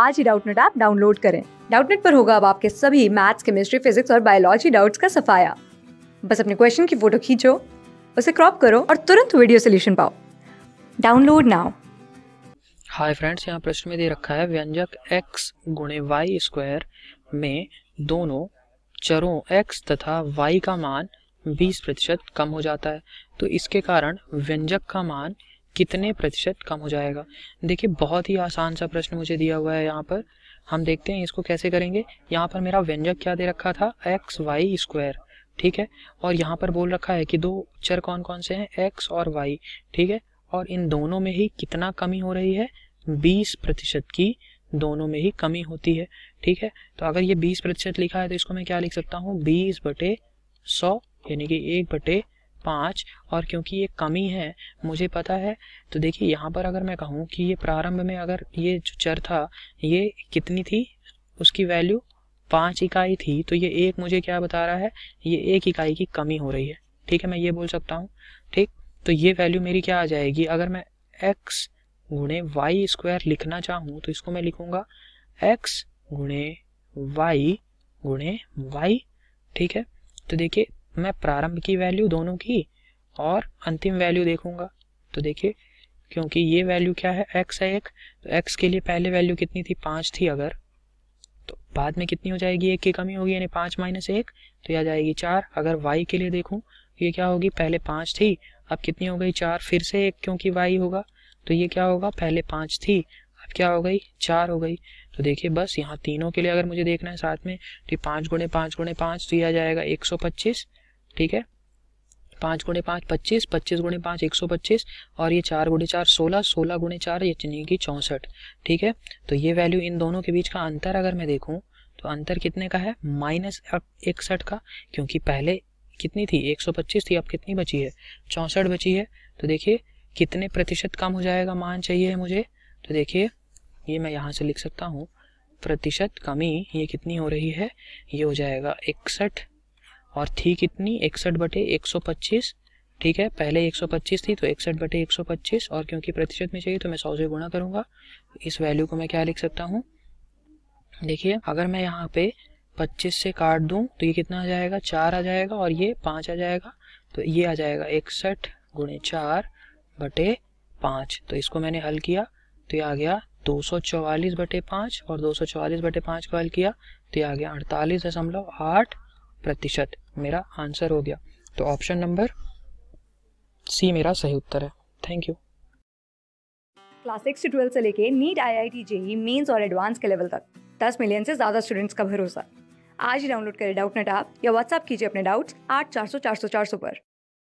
आज ही Doubtnut app download करें डाउटनेट पर होगा अब आपके सभी मैथ्स केमिस्ट्री फिजिक्स और बायोलॉजी डाउट्स का सफाया बस अपने क्वेश्चन की फोटो खींचो उसे क्रॉप करो और तुरंत वीडियो सोल्यूशन पाओ डाउनलोड नाउ हाय फ्रेंड्स यहाँ प्रश्न में दे रखा है व्यंजक x गुणे वाई स्क्वायर में दोनों चरों x तथा y का मान 20 प्रतिशत कम हो जाता है तो इसके कारण व्यंजक का मान कितने प्रतिशत कम हो जाएगा देखिए बहुत ही आसान सा प्रश्न मुझे दिया हुआ है यहाँ पर हम देखते हैं इसको कैसे करेंगे यहाँ पर मेरा व्यंजक क्या दे रखा था एक्स वाई स्क्वायर ठीक है और यहाँ पर बोल रखा है कि दो चर कौन कौन से हैं एक्स और वाई ठीक है और इन दोनों में ही कितना कमी हो रही है बीस प्रतिशत की दोनों में ही कमी होती है ठीक है तो अगर ये बीस प्रतिशत लिखा है तो इसको मैं क्या लिख सकता हूँ बीस बटे सौ यानी कि एक बटे पाँच और क्योंकि ये कमी है मुझे पता है तो देखिए यहाँ पर अगर मैं कहूँ कि ये प्रारंभ में अगर ये जो चर था ये कितनी थी उसकी वैल्यू पाँच इकाई थी तो ये एक मुझे क्या बता रहा है ये एक इकाई की कमी हो रही है ठीक है मैं ये बोल सकता हूँ ठीक तो ये वैल्यू मेरी क्या आ जाएगी अगर मैं एक्स गुणे वाई स्क्वायर लिखना चाहूँ तो इसको मैं लिखूँगा एक्स गुणे वाई गुणे वाई ठीक है तो देखिए मैं प्रारंभ की वैल्यू दोनों की और अंतिम वैल्यू देखूंगा तो देखिए क्योंकि ये वैल्यू क्या है एक्स है एक तो एक्स के लिए पहले वैल्यू कितनी थी पाँच थी अगर तो बाद में कितनी हो जाएगी एक की कमी होगी यानी पाँच माइनस एक तो यह आ जाएगी चार अगर वाई के लिए देखूं तो ये क्या होगी पहले पाँच थी अब कितनी हो गई चार फिर से एक क्योंकि वाई होगा तो ये क्या होगा पहले पाँच थी अब क्या हो गई चार हो गई तो देखिए बस यहाँ तीनों के लिए अगर मुझे देखना है साथ में तो ये पाँच गुणे पाँच गुणे पाँच तो यह आ जाएगा एक सौ पच्चीस ठीक है पाँच गुणे पाँच पच्चीस पच्चीस गुणे पाँच एक सौ पच्चीस और ये चार गुणे चार सोलह सोलह गुणे चार चीनी की चौंसठ ठीक है तो ये वैल्यू इन दोनों के बीच का अंतर अगर मैं देखूँ तो अंतर कितने का है माइनस इकसठ का क्योंकि पहले कितनी थी एक सौ पच्चीस थी अब कितनी बची है चौंसठ बची है तो देखिए कितने प्रतिशत कम हो जाएगा मान चाहिए मुझे तो देखिए ये मैं यहाँ से लिख सकता हूँ प्रतिशत कमी ये कितनी हो रही है ये हो जाएगा इकसठ और थी कितनी इकसठ बटे एक सौ पच्चीस ठीक है पहले 125 थी तो इकसठ बटे पच्चीस और क्योंकि प्रतिशत में चाहिए तो मैं सौ से गुणा करूंगा इस वैल्यू को मैं क्या लिख सकता हूँ देखिए अगर मैं यहाँ पे 25 से काट दूँ तो ये कितना आ जाएगा चार आ जाएगा और ये पाँच आ जाएगा तो ये आ जाएगा इकसठ गुणे चार बटे पाँच तो इसको मैंने हल किया तो ये आ गया दो सौ चौवालीस बटे पाँच और दो सौ चौवालीस बटे पाँच को हल किया तो ये आ गया अड़तालीस दशमलव आठ प्रतिशत मेरा आंसर हो गया तो ऑप्शन नंबर सी मेरा सही उत्तर है थैंक यू क्लास सिक्स से ट्वेल्थ से लेके NEET I I T JEE mains और एडवांस के लेवल तक दस मिलियन से ज़्यादा स्टूडेंट्स का भरोसा आज ही डाउनलोड करें डाउट नेट आप या व्हाट्सअप कीजिए अपने डाउट्स आठ चार सौ चार सौ चार सौ पर